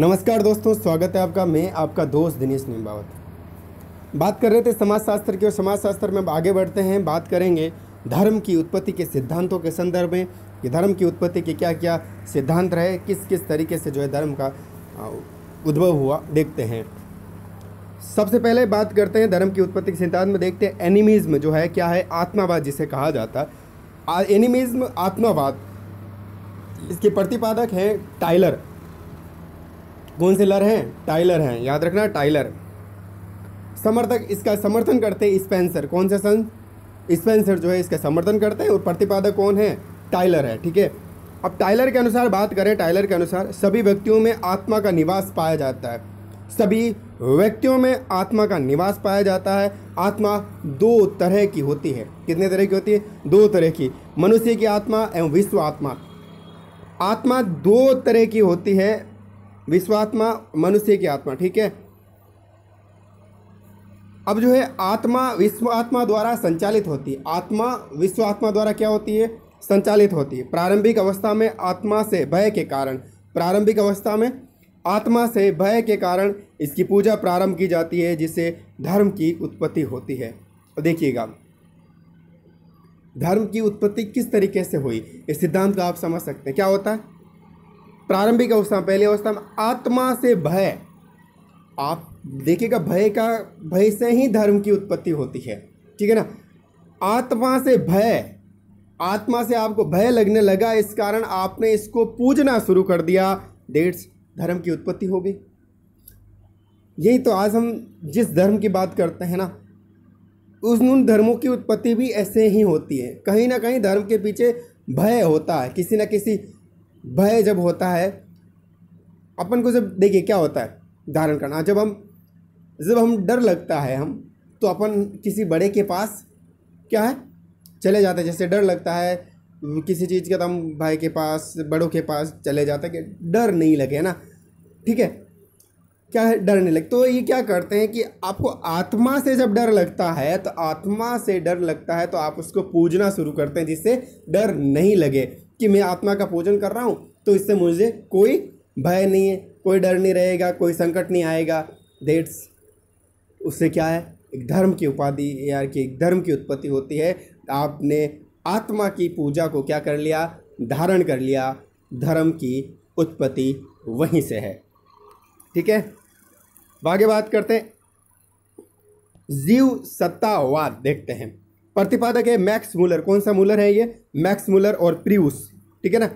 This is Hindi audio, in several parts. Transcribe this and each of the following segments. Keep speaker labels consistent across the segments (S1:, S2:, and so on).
S1: नमस्कार दोस्तों स्वागत है आपका मैं आपका दोस्त दिनेश निम्बावत बात कर रहे थे समाजशास्त्र की और समाजशास्त्र में अब आगे बढ़ते हैं बात करेंगे धर्म की उत्पत्ति के सिद्धांतों के संदर्भ में कि धर्म की उत्पत्ति के क्या क्या सिद्धांत रहे किस किस तरीके से जो है धर्म का उद्भव हुआ देखते हैं सबसे पहले बात करते हैं धर्म की उत्पत्ति के सिद्धांत में देखते हैं एनिमिज्म जो है क्या है आत्मावाद जिसे कहा जाता एनिमिज्म आत्मावाद इसके प्रतिपादक हैं टाइलर कौन से लर हैं टाइलर हैं याद रखना टाइलर समर्थक इसका समर्थन करते हैं स्पेंसर कौन से सन स्पेंसर जो है इसका समर्थन करते हैं और प्रतिपादक कौन है टाइलर है ठीक है अब टाइलर के अनुसार बात करें टाइलर के अनुसार सभी व्यक्तियों में आत्मा का निवास पाया जाता है सभी व्यक्तियों में आत्मा का निवास पाया जाता है आत्मा दो तरह की होती है कितने तरह की होती है दो तरह की मनुष्य की आत्मा एवं विश्व आत्मा आत्मा दो तरह की होती है विश्वात्मा मनुष्य की आत्मा ठीक है अब जो है आत्मा विश्वात्मा द्वारा संचालित होती है आत्मा विश्वात्मा द्वारा क्या होती है संचालित होती है प्रारंभिक अवस्था में आत्मा से भय के कारण प्रारंभिक अवस्था में आत्मा से भय के कारण इसकी पूजा प्रारंभ की जाती है जिससे धर्म की उत्पत्ति होती है देखिएगा धर्म की उत्पत्ति किस तरीके से हुई इस सिद्धांत को आप समझ सकते हैं क्या होता है प्रारंभिक अवस्था में पहली अवस्था में आत्मा से भय आप देखिएगा भय का भय से ही धर्म की उत्पत्ति होती है ठीक है ना आत्मा से भय आत्मा से आपको भय लगने लगा इस कारण आपने इसको पूजना शुरू कर दिया डेट्स धर्म की उत्पत्ति हो गई यही तो आज हम जिस धर्म की बात करते हैं ना उस उन धर्मों की उत्पत्ति भी ऐसे ही होती है कहीं ना कहीं धर्म के पीछे भय होता है किसी ना किसी भय जब होता है अपन को जब देखिए क्या होता है धारण करना जब हम जब हम डर लगता है हम तो अपन किसी बड़े के पास क्या है चले जाते हैं जैसे डर लगता है किसी चीज़ का तो हम भाई के पास बड़ों के पास चले जाते हैं कि डर नहीं लगे ना ठीक है क्या है डर नहीं लगे तो ये क्या करते हैं कि आपको आत्मा से जब डर लगता है तो आत्मा से डर लगता है तो आप उसको पूजना शुरू करते हैं जिससे डर नहीं लगे कि मैं आत्मा का पूजन कर रहा हूँ तो इससे मुझे कोई भय नहीं है कोई डर नहीं रहेगा कोई संकट नहीं आएगा देट्स उससे क्या है एक धर्म की उपाधि यार की एक धर्म की उत्पत्ति होती है आपने आत्मा की पूजा को क्या कर लिया धारण कर लिया धर्म की उत्पत्ति वहीं से है ठीक है आगे बात करते हैं जीव सत्तावाद देखते हैं प्रतिपादक है मैक्स मूलर कौन सा मूलर है ये मैक्स मूलर और प्रियूस ठीक है ना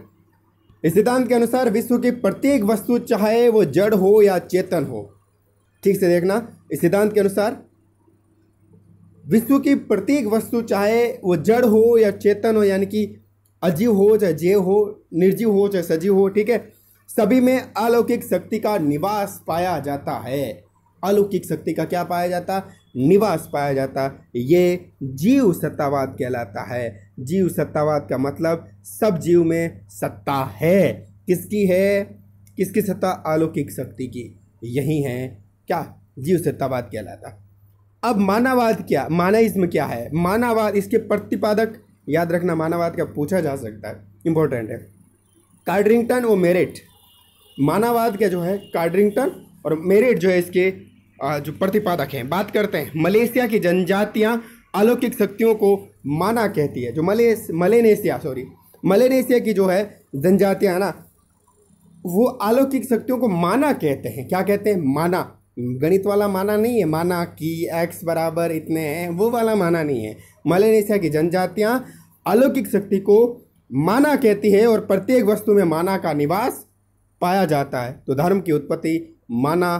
S1: इस सिद्धांत के अनुसार विश्व की प्रत्येक वस्तु चाहे वो जड़ हो या चेतन हो ठीक से देखना इस सिद्धांत के अनुसार विश्व की प्रत्येक वस्तु चाहे वो जड़ हो या चेतन हो यानी कि अजीव हो चाहे जीव हो निर्जीव हो चाहे सजीव हो ठीक है सभी में अलौकिक शक्ति का निवास पाया जाता है अलौकिक शक्ति का क्या पाया जाता निवास पाया जाता ये जीव सत्तावाद कहलाता है जीव सत्तावाद का मतलब सब जीव में सत्ता है किसकी है किसकी सत्ता अलौकिक शक्ति की यही है क्या जीव सत्तावाद कहलाता अब मानववाद क्या मानविज्म क्या है मानववाद इसके प्रतिपादक याद रखना मानववाद का पूछा जा सकता है इंपॉर्टेंट है कार्डरिंगटन और मेरिट मानववाद का जो है कार्डरिंगटन और मेरिट जो है इसके जो प्रतिपादक हैं बात करते हैं मलेशिया की जनजातियाँ अलौकिक शक्तियों को माना कहती है जो मले मलेनेशिया सॉरी मलेनेशिया की जो है जनजातियाँ ना वो अलौकिक शक्तियों को माना कहते हैं क्या कहते हैं माना गणित वाला माना नहीं है माना कि एक्स बराबर इतने हैं वो वाला माना नहीं है मलेनेशिया की जनजातियाँ अलौकिक शक्ति को माना कहती है और प्रत्येक वस्तु में माना का निवास पाया जाता है तो धर्म की उत्पत्ति माना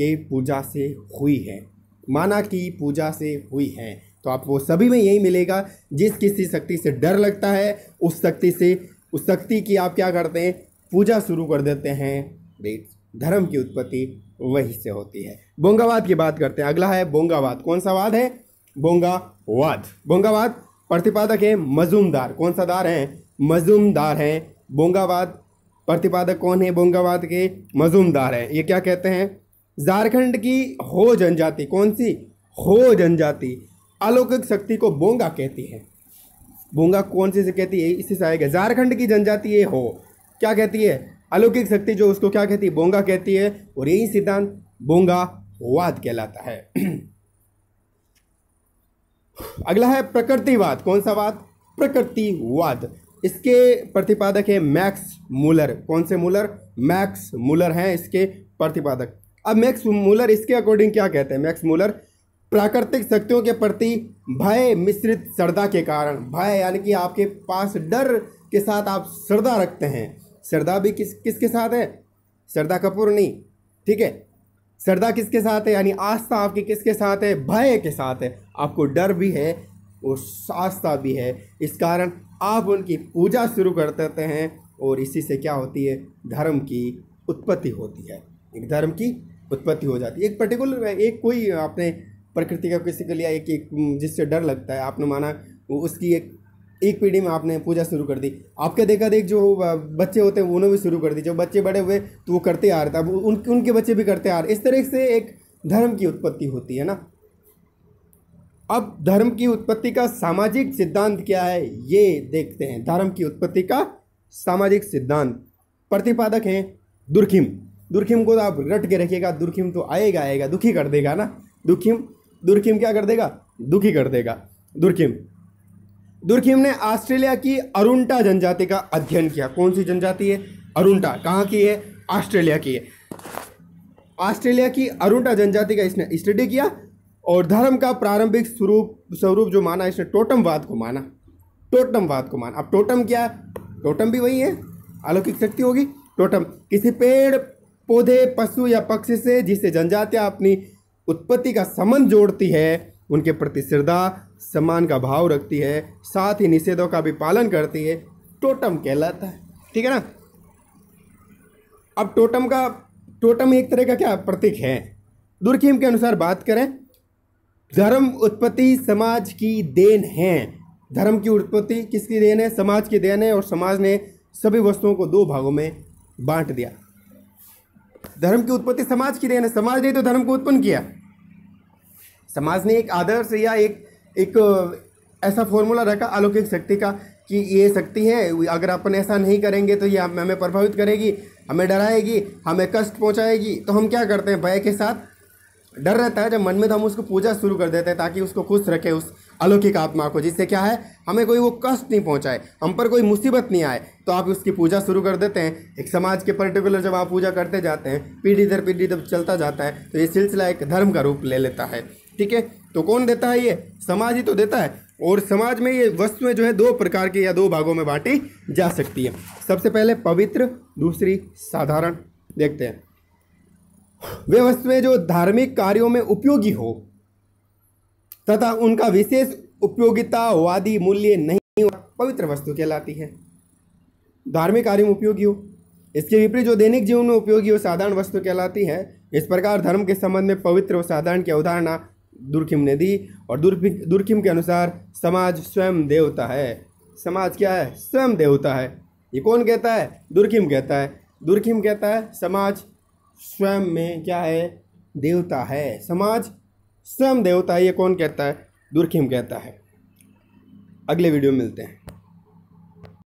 S1: के पूजा से हुई है माना कि पूजा से हुई है तो आपको सभी में यही मिलेगा जिस किसी शक्ति से डर लगता है उस शक्ति से उस शक्ति की आप क्या करते हैं पूजा शुरू कर देते हैं धर्म की उत्पत्ति वहीं से होती है बोंगावाद की बात करते हैं अगला है बोंगावाद कौन सा वाद है बोंगावाद बोंगावाद प्रतिपादक है मजूमदार कौन सा दार हैं मजूमदार हैं बोंगावाद प्रतिपादक कौन है बोंगावाद के मजूमदार हैं ये क्या कहते हैं झारखंड की हो जनजाति कौन सी हो जनजाति अलौकिक शक्ति को बोंगा कहती है बोंगा कौन सी से कहती है इसी से आएगा झारखंड की जनजाति ये हो क्या कहती है अलौकिक शक्ति जो उसको क्या कहती है बोंगा कहती है और यही सिद्धांत बोंगा वाद कहलाता है अगला है प्रकृतिवाद कौन सा वाद प्रकृतिवाद इसके प्रतिपादक है मैक्स मूलर कौन से मूलर मैक्स मूलर हैं इसके प्रतिपादक अब मैक्स मूलर इसके अकॉर्डिंग क्या कहते हैं मैक्स मूलर प्राकृतिक शक्तियों के प्रति भय मिश्रित श्रद्धा के कारण भय यानी कि आपके पास डर के साथ आप श्रद्धा रखते हैं श्रद्धा भी किस किसके साथ है श्रद्धा कपूर नहीं ठीक है श्रद्धा किसके साथ है यानी आस्था आपकी किसके साथ है भय के साथ है आपको डर भी है और आस्था भी है इस कारण आप उनकी पूजा शुरू कर देते हैं और इसी से क्या होती है धर्म की उत्पत्ति होती है एक धर्म की उत्पत्ति हो जाती है एक पर्टिकुलर एक कोई आपने प्रकृति का किसी के लिए एक एक जिससे डर लगता है आपने माना उसकी एक एक पीढ़ी में आपने पूजा शुरू कर दी आपके देखा देख जो बच्चे होते हैं उन्होंने भी शुरू कर दी जब बच्चे बड़े हुए तो वो करते आ रहे थे अब उनके उनके बच्चे भी करते आ रहे इस तरह से एक धर्म की उत्पत्ति होती है ना अब धर्म की उत्पत्ति का सामाजिक सिद्धांत क्या है ये देखते हैं धर्म की उत्पत्ति का सामाजिक सिद्धांत प्रतिपादक हैं दुर्खिम दुर्खिम को तो आप रट के रखिएगा दुर्खिम तो आएगा आएगा दुखी कर देगा ना दुखिम दुर्खिम क्या कर देगा दुखी कर देगा दुर्खिम दुर्खिम ने ऑस्ट्रेलिया की अरुणा जनजाति का अध्ययन किया कौन सी जनजाति है अरुणा कहाँ की है ऑस्ट्रेलिया की है ऑस्ट्रेलिया की अरुणा जनजाति का इसने स्टडी किया और धर्म का प्रारंभिक स्वरूप स्वरूप जो माना इसने टोटमवाद को माना टोटमवाद को माना अब टोटम क्या टोटम भी वही है अलौकिक शक्ति होगी टोटम किसी पेड़ पौधे पशु या पक्षी से जिसे जनजातियाँ अपनी उत्पत्ति का संबंध जोड़ती है उनके प्रति श्रद्धा सम्मान का भाव रखती है साथ ही निषेधों का भी पालन करती है टोटम कहलाता है ठीक है ना अब टोटम का टोटम एक तरह का क्या प्रतीक है दुर्खीम के अनुसार बात करें धर्म उत्पत्ति समाज की देन है धर्म की उत्पत्ति किसकी देन है समाज की देन है और समाज ने सभी वस्तुओं को दो भागों में बांट दिया धर्म की उत्पत्ति समाज की देन है समाज ने तो धर्म को उत्पन्न किया समाज ने एक आदर्श या एक एक ऐसा फॉर्मूला रखा अलौकिक शक्ति का कि ये शक्ति है अगर अपन ऐसा नहीं करेंगे तो ये हमें प्रभावित करेगी हमें डराएगी हमें कष्ट पहुंचाएगी तो हम क्या करते हैं भय के साथ डर रहता है जब मन में तो हम उसको पूजा शुरू कर देते हैं ताकि उसको खुश रखे उस अलौकिक आत्मा को जिससे क्या है हमें कोई वो कष्ट नहीं पहुंचाए हम पर कोई मुसीबत नहीं आए तो आप उसकी पूजा शुरू कर देते हैं एक समाज के पर्टिकुलर जब आप पूजा करते जाते हैं पीढ़ी दर पीढ़ी जब चलता जाता है तो ये सिलसिला एक धर्म का रूप ले लेता है ठीक है तो कौन देता है ये समाज ही तो देता है और समाज में ये वस्तुएं जो है दो प्रकार के या दो भागों में बांटी जा सकती है सबसे पहले पवित्र दूसरी साधारण देखते हैं वे वस्तुएं जो धार्मिक कार्यों में उपयोगी हो तथा उनका विशेष उपयोगितावादी मूल्य नहीं पवित्र वस्तु कहलाती है धार्मिक कार्य में उपयोगी हो इसके विपरीत जो दैनिक जीवन में उपयोगी हो साधारण वस्तु कहलाती है इस प्रकार धर्म के संबंध में पवित्र और साधारण की अवधारणा दुर्खिम ने दी और दुर्खिम के अनुसार समाज स्वयं देवता है समाज क्या है स्वयं देवता है ये कौन कहता है दुर्खिम कहता है दुर्खिम कहता है समाज स्वयं में क्या है देवता है समाज सम देवता ये कौन कहता है दुर्खिम कहता है अगले वीडियो में मिलते हैं